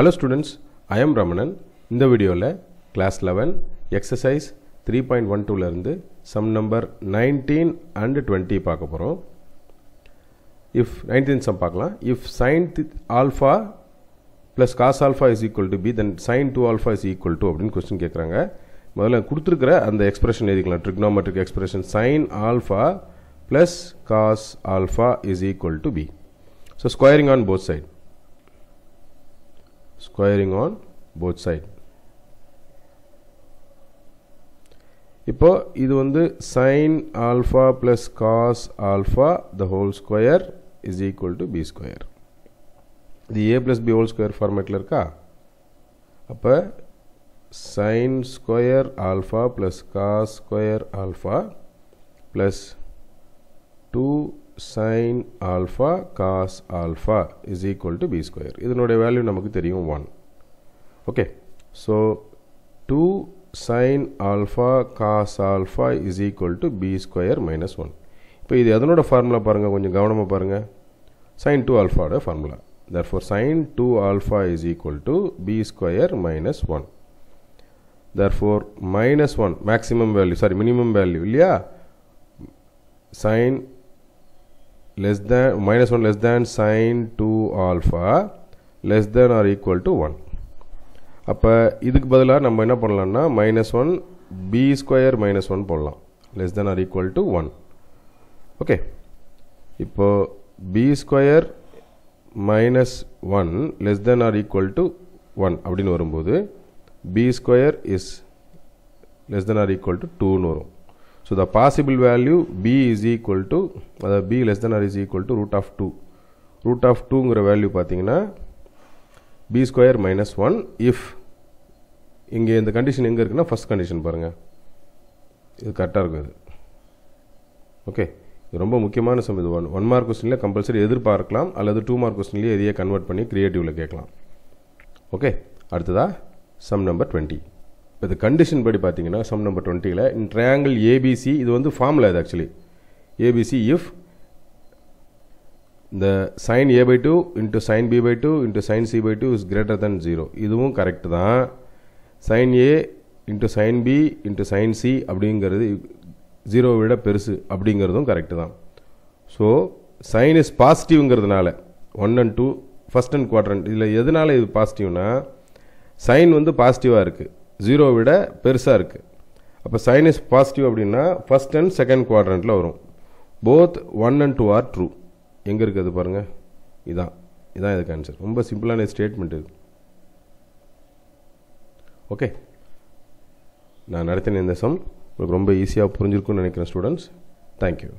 hello students I am Ramanan இந்த வீடியோவில் class eleven exercise three point one டூலேருந்து sum number nineteen and twenty பார்க்க போகிறோம் இஃப் நைன்டீன் சம் பார்க்கலாம் if sin alpha plus cos alpha is equal to B then sin two alpha is equal to அப்படின்னு question கேட்குறாங்க முதல்ல கொடுத்துருக்கிற அந்த expression எழுதிக்கலாம் trigonometric expression sin alpha plus cos alpha is equal to B so squaring on both side squaring on both side இப்போ இது வந்து sin alpha plus cos alpha the whole square is equal to B square இது A plus B whole square ஃபார்மேட்டில் இருக்கா அப்போ sin square alpha plus cos square alpha plus two sin alpha cos alpha is equal to B square இதனுடைய value நமக்கு தெரியும் one okay so two sin alpha cos alpha is equal to B square minus one இப்போ இது அதனோட formula பாருங்கள் கொஞ்சம் கவனமாக பாருங்கள் சைன் டூ ஆல்ஃபாவோட formula therefore sin 2 alpha is equal to b square minus 1 therefore minus 1 maximum value sorry minimum value இல்லையா sin less than minus 1 less than sin 2 alpha less than or equal to 1 அப்போ இதுக்கு பதிலாக நம்ம என்ன பண்ணலாம்னா minus one B square minus one போடலாம் less than or equal to one okay இப்போது B square minus one less than or equal to one அப்படின்னு வரும்போது B square is less than or equal to டூன்னு வரும் so the possible value B is equal to அதாவது B less than or is equal to root of two root of டூங்கிற value பார்த்தீங்கன்னா B square minus one if இங்கே இந்த condition எங்கே இருக்குன்னா first condition பாருங்கள் இது கரெக்டாக இருக்கும் இது ஓகே இது ரொம்ப முக்கியமான சம் இது ஒன் ஒன் மார்க் கொஸ்டினில் கம்பல்சரி எதிர்பார்க்கலாம் அல்லது டூ மார்க் கொஸ்டின்லேயே இதையே கன்வெர்ட் பண்ணி க்ரியேட்டிவில் கேட்கலாம் ஓகே அடுத்ததாக சம் நம்பர் டுவெண்ட்டி இப்போ இந்த கண்டிஷன் படி பார்த்தீங்கன்னா சம் நம்பர் டுவெண்ட்டியில் இன் ட்ரையாங்கிள் ஏபிசி இது வந்து ஃபார்முலா இது ஆக்சுவலி ஏபிசி இஃப் இந்த sin A by two into sin B by two into sin C by two is greater than zero இதுவும் கரெக்டு தான் sin A into sin B into sin C அப்படிங்கிறது ஜீரோவை விட பெருசு அப்படிங்கிறதும் correct தான் so sin is பாசிட்டிவ்ங்கிறதுனால one and two first and quarter இதில் எதனால் இது பாசிட்டிவ்னா சைன் வந்து பாசிட்டிவாக இருக்குது ஜீரோ விட பெருசாக இருக்குது அப்போ சைன் இஸ் பாசிட்டிவ் அப்படின்னா ஃபஸ்ட் அண்ட் செகண்ட் குவாட்ரண்ட்டில் வரும் both one and two are true எங்கே இருக்குது பாருங்கள் இதான் இதான் இதுக்கு ஆன்சர் ரொம்ப சிம்பிளான ஸ்டேட்மெண்ட் இது ஓகே நான் நடத்தின இந்த சம் உங்களுக்கு ரொம்ப ஈஸியாக புரிஞ்சிருக்கும்னு நினைக்கிறேன் ஸ்டூடெண்ட்ஸ் தேங்க்யூ